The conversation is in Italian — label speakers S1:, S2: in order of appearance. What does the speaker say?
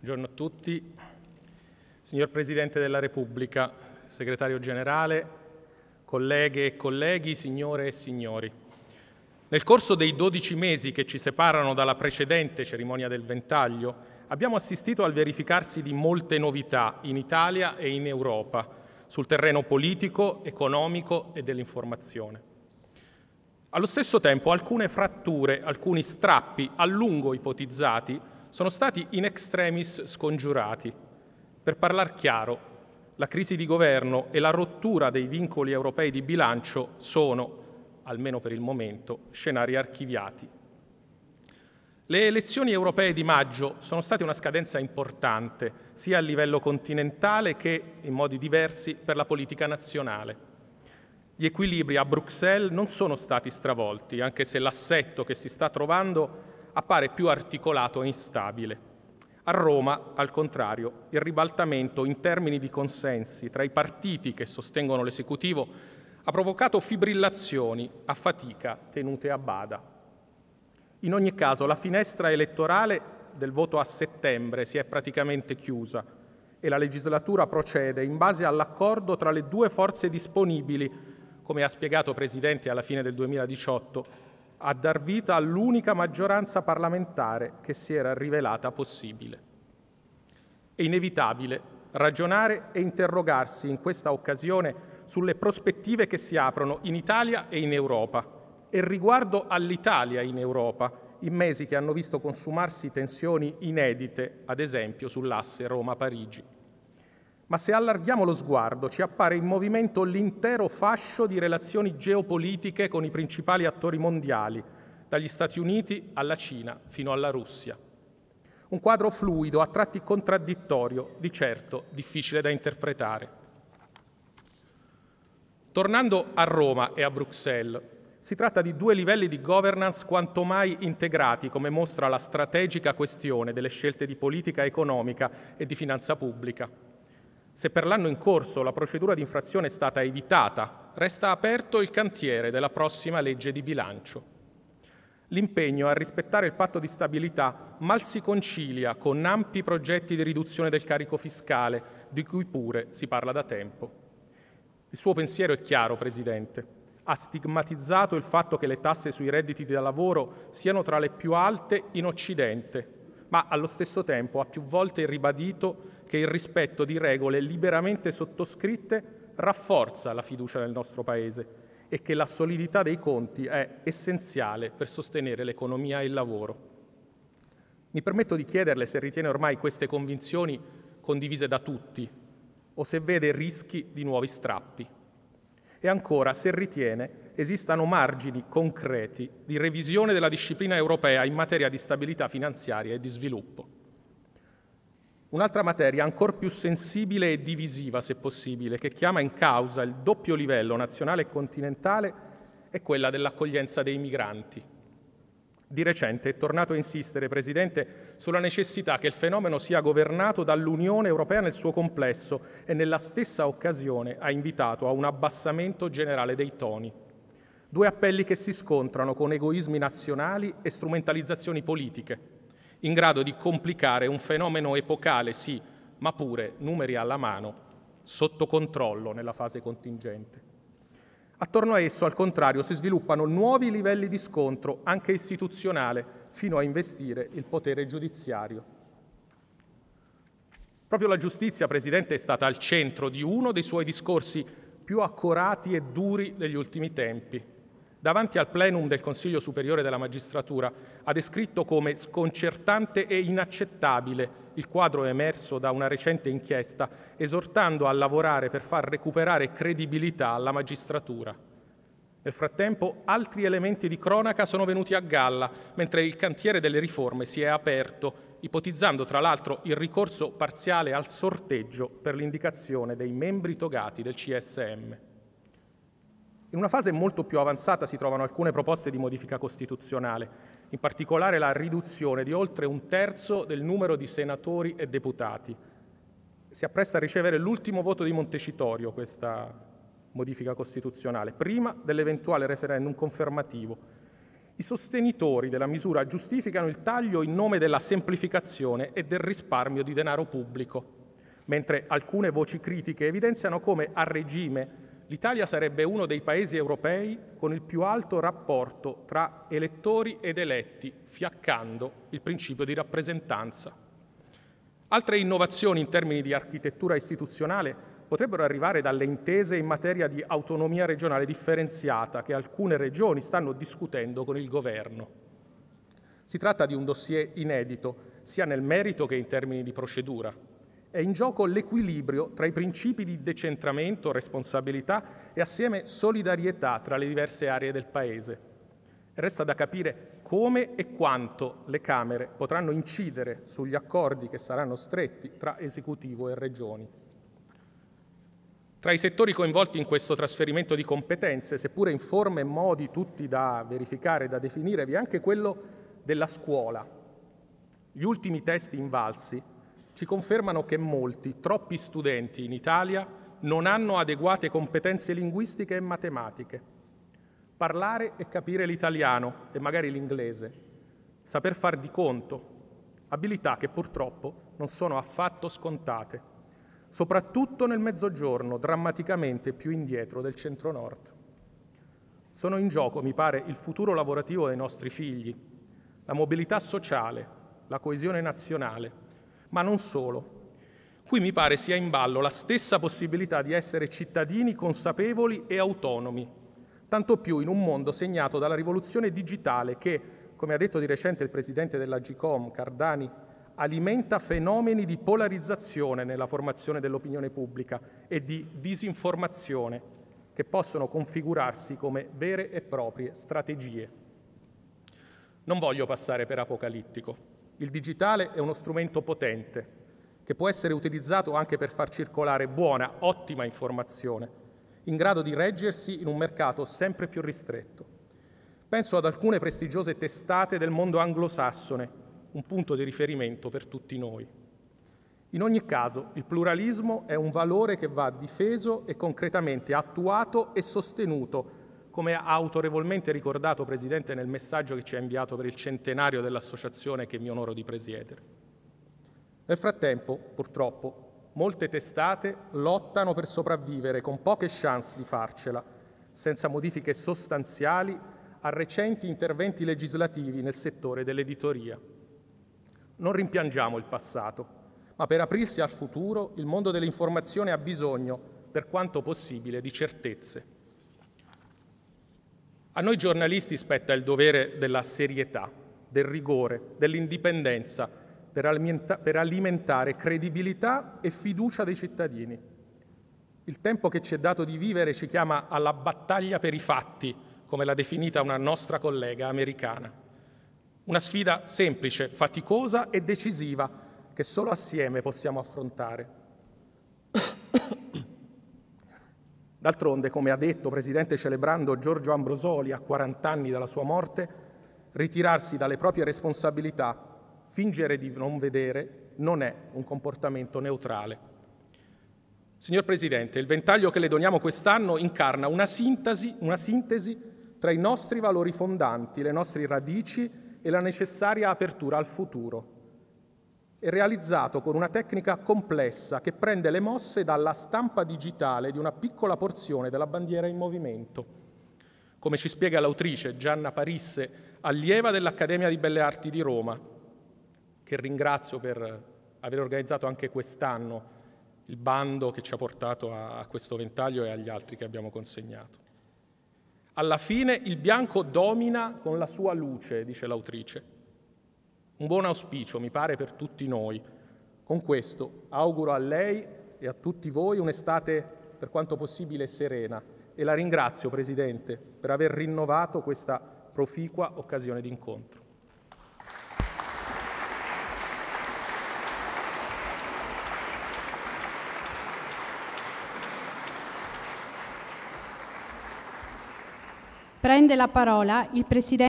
S1: Buongiorno a tutti. Signor Presidente della Repubblica, Segretario Generale, colleghe e colleghi, signore e signori. Nel corso dei 12 mesi che ci separano dalla precedente cerimonia del ventaglio, abbiamo assistito al verificarsi di molte novità in Italia e in Europa sul terreno politico, economico e dell'informazione. Allo stesso tempo alcune fratture, alcuni strappi a lungo ipotizzati sono stati in extremis scongiurati. Per parlar chiaro, la crisi di governo e la rottura dei vincoli europei di bilancio sono, almeno per il momento, scenari archiviati. Le elezioni europee di maggio sono state una scadenza importante sia a livello continentale che, in modi diversi, per la politica nazionale. Gli equilibri a Bruxelles non sono stati stravolti, anche se l'assetto che si sta trovando appare più articolato e instabile. A Roma, al contrario, il ribaltamento in termini di consensi tra i partiti che sostengono l'esecutivo ha provocato fibrillazioni a fatica tenute a bada. In ogni caso, la finestra elettorale del voto a settembre si è praticamente chiusa e la legislatura procede in base all'accordo tra le due forze disponibili, come ha spiegato Presidente alla fine del 2018 a dar vita all'unica maggioranza parlamentare che si era rivelata possibile. È inevitabile ragionare e interrogarsi in questa occasione sulle prospettive che si aprono in Italia e in Europa e riguardo all'Italia in Europa, in mesi che hanno visto consumarsi tensioni inedite, ad esempio sull'asse Roma-Parigi ma se allarghiamo lo sguardo ci appare in movimento l'intero fascio di relazioni geopolitiche con i principali attori mondiali, dagli Stati Uniti alla Cina fino alla Russia. Un quadro fluido, a tratti contraddittorio, di certo difficile da interpretare. Tornando a Roma e a Bruxelles, si tratta di due livelli di governance quanto mai integrati, come mostra la strategica questione delle scelte di politica economica e di finanza pubblica. Se per l'anno in corso la procedura di infrazione è stata evitata, resta aperto il cantiere della prossima legge di bilancio. L'impegno a rispettare il patto di stabilità mal si concilia con ampi progetti di riduzione del carico fiscale, di cui pure si parla da tempo. Il suo pensiero è chiaro, Presidente. Ha stigmatizzato il fatto che le tasse sui redditi da lavoro siano tra le più alte in Occidente, ma allo stesso tempo ha più volte ribadito che il rispetto di regole liberamente sottoscritte rafforza la fiducia nel nostro Paese e che la solidità dei conti è essenziale per sostenere l'economia e il lavoro. Mi permetto di chiederle se ritiene ormai queste convinzioni condivise da tutti o se vede rischi di nuovi strappi. E ancora se ritiene esistano margini concreti di revisione della disciplina europea in materia di stabilità finanziaria e di sviluppo. Un'altra materia ancor più sensibile e divisiva, se possibile, che chiama in causa il doppio livello nazionale e continentale, è quella dell'accoglienza dei migranti. Di recente è tornato a insistere, Presidente, sulla necessità che il fenomeno sia governato dall'Unione Europea nel suo complesso e nella stessa occasione ha invitato a un abbassamento generale dei toni. Due appelli che si scontrano con egoismi nazionali e strumentalizzazioni politiche in grado di complicare un fenomeno epocale, sì, ma pure, numeri alla mano, sotto controllo nella fase contingente. Attorno a esso, al contrario, si sviluppano nuovi livelli di scontro, anche istituzionale, fino a investire il potere giudiziario. Proprio la giustizia, Presidente, è stata al centro di uno dei suoi discorsi più accorati e duri degli ultimi tempi, davanti al plenum del Consiglio Superiore della Magistratura, ha descritto come sconcertante e inaccettabile il quadro emerso da una recente inchiesta, esortando a lavorare per far recuperare credibilità alla magistratura. Nel frattempo altri elementi di cronaca sono venuti a galla, mentre il cantiere delle riforme si è aperto, ipotizzando tra l'altro il ricorso parziale al sorteggio per l'indicazione dei membri togati del CSM. In una fase molto più avanzata si trovano alcune proposte di modifica costituzionale, in particolare la riduzione di oltre un terzo del numero di senatori e deputati. Si appresta a ricevere l'ultimo voto di Montecitorio questa modifica costituzionale, prima dell'eventuale referendum confermativo. I sostenitori della misura giustificano il taglio in nome della semplificazione e del risparmio di denaro pubblico, mentre alcune voci critiche evidenziano come a regime l'Italia sarebbe uno dei paesi europei con il più alto rapporto tra elettori ed eletti, fiaccando il principio di rappresentanza. Altre innovazioni in termini di architettura istituzionale potrebbero arrivare dalle intese in materia di autonomia regionale differenziata che alcune regioni stanno discutendo con il governo. Si tratta di un dossier inedito, sia nel merito che in termini di procedura. È in gioco l'equilibrio tra i principi di decentramento, responsabilità e assieme solidarietà tra le diverse aree del Paese. Resta da capire come e quanto le Camere potranno incidere sugli accordi che saranno stretti tra esecutivo e regioni. Tra i settori coinvolti in questo trasferimento di competenze, seppure in forme e modi tutti da verificare e da definire, vi è anche quello della scuola. Gli ultimi testi invalsi ci confermano che molti, troppi studenti in Italia non hanno adeguate competenze linguistiche e matematiche. Parlare e capire l'italiano e magari l'inglese, saper far di conto, abilità che purtroppo non sono affatto scontate, soprattutto nel mezzogiorno, drammaticamente più indietro del centro-nord. Sono in gioco, mi pare, il futuro lavorativo dei nostri figli, la mobilità sociale, la coesione nazionale, ma non solo. Qui mi pare sia in ballo la stessa possibilità di essere cittadini consapevoli e autonomi, tanto più in un mondo segnato dalla rivoluzione digitale che, come ha detto di recente il presidente della GCOM, Cardani, alimenta fenomeni di polarizzazione nella formazione dell'opinione pubblica e di disinformazione che possono configurarsi come vere e proprie strategie non voglio passare per apocalittico. Il digitale è uno strumento potente che può essere utilizzato anche per far circolare buona, ottima informazione, in grado di reggersi in un mercato sempre più ristretto. Penso ad alcune prestigiose testate del mondo anglosassone, un punto di riferimento per tutti noi. In ogni caso, il pluralismo è un valore che va difeso e concretamente attuato e sostenuto come ha autorevolmente ricordato Presidente nel messaggio che ci ha inviato per il centenario dell'associazione che mi onoro di presiedere. Nel frattempo, purtroppo, molte testate lottano per sopravvivere con poche chance di farcela, senza modifiche sostanziali a recenti interventi legislativi nel settore dell'editoria. Non rimpiangiamo il passato, ma per aprirsi al futuro il mondo dell'informazione ha bisogno, per quanto possibile, di certezze. A noi giornalisti spetta il dovere della serietà, del rigore, dell'indipendenza per, alimenta- per alimentare credibilità e fiducia dei cittadini. Il tempo che ci è dato di vivere ci chiama alla battaglia per i fatti, come l'ha definita una nostra collega americana. Una sfida semplice, faticosa e decisiva che solo assieme possiamo affrontare. D'altronde, come ha detto Presidente celebrando Giorgio Ambrosoli a 40 anni dalla sua morte, ritirarsi dalle proprie responsabilità, fingere di non vedere, non è un comportamento neutrale. Signor Presidente, il ventaglio che le doniamo quest'anno incarna una sintesi, una sintesi tra i nostri valori fondanti, le nostre radici e la necessaria apertura al futuro è realizzato con una tecnica complessa che prende le mosse dalla stampa digitale di una piccola porzione della bandiera in movimento. Come ci spiega l'autrice Gianna Parisse, allieva dell'Accademia di Belle Arti di Roma, che ringrazio per aver organizzato anche quest'anno il bando che ci ha portato a, questo ventaglio e agli altri che abbiamo consegnato. Alla fine il bianco domina con la sua luce, dice l'autrice, un buon auspicio, mi pare, per tutti noi. Con questo auguro a lei e a tutti voi un'estate per quanto possibile serena e la ringrazio, Presidente, per aver rinnovato questa proficua occasione d'incontro. Prende la parola il Presidente